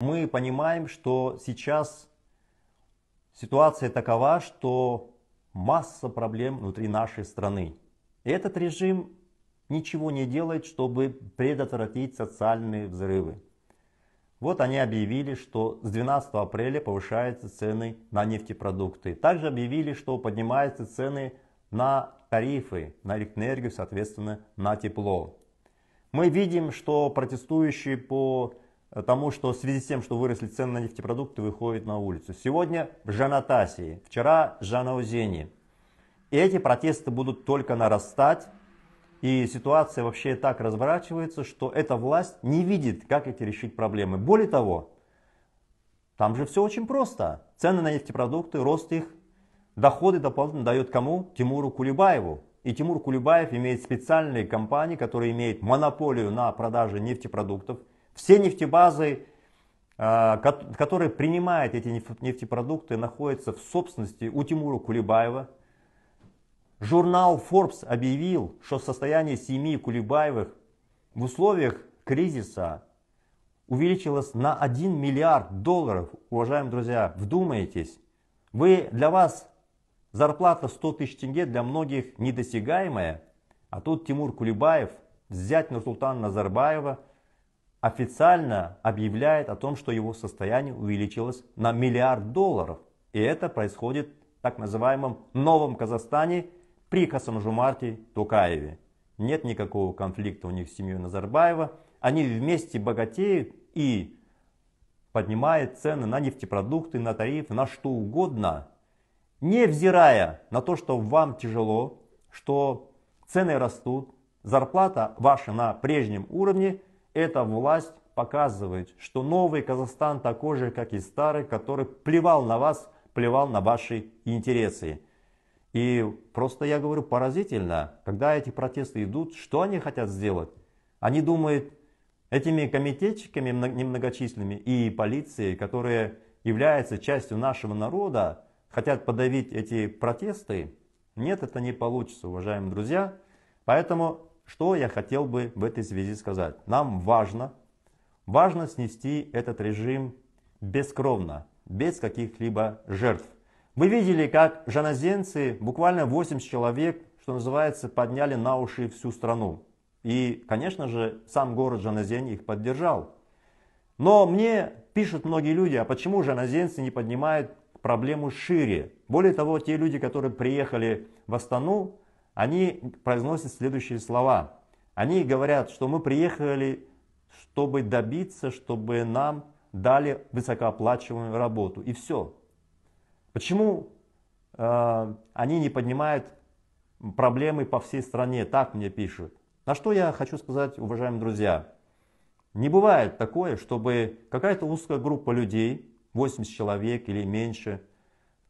Мы понимаем, что сейчас ситуация такова, что масса проблем внутри нашей страны. этот режим ничего не делает, чтобы предотвратить социальные взрывы. Вот они объявили, что с 12 апреля повышаются цены на нефтепродукты. Также объявили, что поднимаются цены на тарифы, на электроэнергию, соответственно, на тепло. Мы видим, что протестующие по Э, тому, что в связи с тем, что выросли цены на нефтепродукты, выходит на улицу. Сегодня в Жанатасии, вчера в Жанаузении. И эти протесты будут только нарастать, и ситуация вообще так разворачивается, что эта власть не видит, как эти решить проблемы. Более того, там же все очень просто. Цены на нефтепродукты, рост их, доходы дополнительно дает кому? Тимуру Кулебаеву. И Тимур Кулебаев имеет специальные компании, которые имеют монополию на продаже нефтепродуктов – все нефтебазы, а, которые принимают эти нефтепродукты, находятся в собственности у Тимура Кулебаева. Журнал Forbes объявил, что состояние семьи Кулебаевых в условиях кризиса увеличилось на 1 миллиард долларов. Уважаемые друзья, вдумайтесь, вы, для вас зарплата 100 тысяч тенге для многих недосягаемая, а тут Тимур Кулебаев, взять Нурсултана Назарбаева – официально объявляет о том, что его состояние увеличилось на миллиард долларов. И это происходит в так называемом Новом Казахстане при Касамжумарте Тукаеве. Нет никакого конфликта у них с семьей Назарбаева. Они вместе богатеют и поднимает цены на нефтепродукты, на тариф, на что угодно, невзирая на то, что вам тяжело, что цены растут, зарплата ваша на прежнем уровне – эта власть показывает, что новый Казахстан такой же, как и старый, который плевал на вас, плевал на ваши интересы. И просто я говорю поразительно, когда эти протесты идут, что они хотят сделать? Они думают, этими комитетчиками немногочисленными и полицией, которые являются частью нашего народа, хотят подавить эти протесты? Нет, это не получится, уважаемые друзья. Поэтому что я хотел бы в этой связи сказать? Нам важно, важно снести этот режим бескровно, без каких-либо жертв. Вы видели, как жаназенцы буквально 80 человек, что называется, подняли на уши всю страну. И, конечно же, сам город Жанозень их поддержал. Но мне пишут многие люди, а почему жаназенцы не поднимают проблему шире? Более того, те люди, которые приехали в Астану, они произносят следующие слова. Они говорят, что мы приехали, чтобы добиться, чтобы нам дали высокооплачиваемую работу. И все. Почему э, они не поднимают проблемы по всей стране? Так мне пишут. На что я хочу сказать, уважаемые друзья. Не бывает такое, чтобы какая-то узкая группа людей, 80 человек или меньше,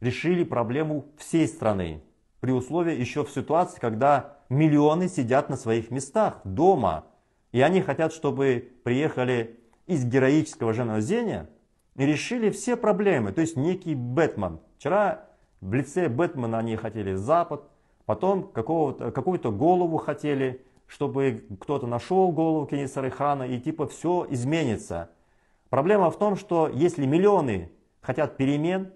решили проблему всей страны. При условии еще в ситуации, когда миллионы сидят на своих местах, дома. И они хотят, чтобы приехали из героического женозения и решили все проблемы. То есть некий Бэтмен. Вчера в лице Бэтмена они хотели Запад, потом какую-то голову хотели, чтобы кто-то нашел голову Кенисары Хана и типа все изменится. Проблема в том, что если миллионы хотят перемен,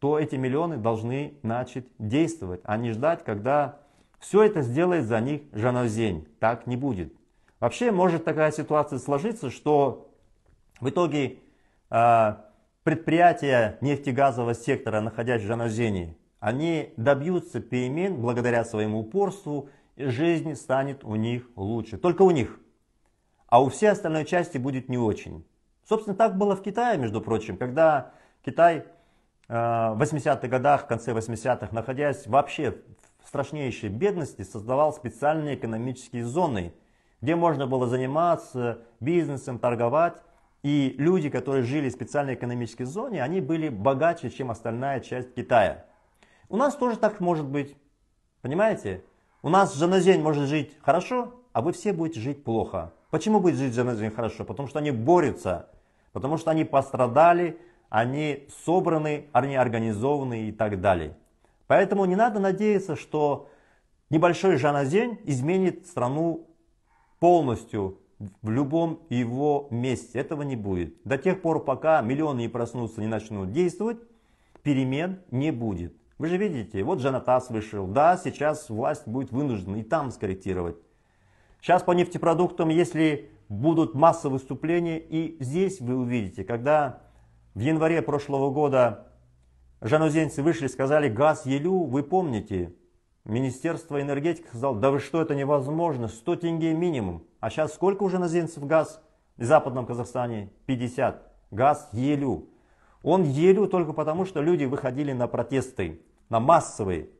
то эти миллионы должны начать действовать, а не ждать, когда все это сделает за них Жанозень. Так не будет. Вообще может такая ситуация сложиться, что в итоге э, предприятия нефтегазового сектора, находясь в Жанозене, они добьются перемен благодаря своему упорству, и жизнь станет у них лучше. Только у них. А у всей остальной части будет не очень. Собственно, так было в Китае, между прочим, когда Китай Э, в 80-х годах, в конце 80-х, находясь вообще в страшнейшей бедности, создавал специальные экономические зоны, где можно было заниматься бизнесом, торговать. И люди, которые жили в специальной экономической зоне, они были богаче, чем остальная часть Китая. У нас тоже так может быть. Понимаете? У нас Жаназень может жить хорошо, а вы все будете жить плохо. Почему будет жить Жаназень хорошо? Потому что они борются, потому что они пострадали они собраны, они организованы и так далее. Поэтому не надо надеяться, что небольшой Жаназень изменит страну полностью в любом его месте. Этого не будет. До тех пор, пока миллионы не проснутся, не начнут действовать, перемен не будет. Вы же видите, вот Жанатас вышел. Да, сейчас власть будет вынуждена и там скорректировать. Сейчас по нефтепродуктам, если будут массовые выступления, и здесь вы увидите, когда в январе прошлого года жанузенцы вышли и сказали, газ Елю, вы помните, Министерство энергетики сказал, да вы что, это невозможно, 100 тенге минимум. А сейчас сколько уже наземцев газ в Западном Казахстане? 50. Газ Елю. Он Елю только потому, что люди выходили на протесты, на массовые.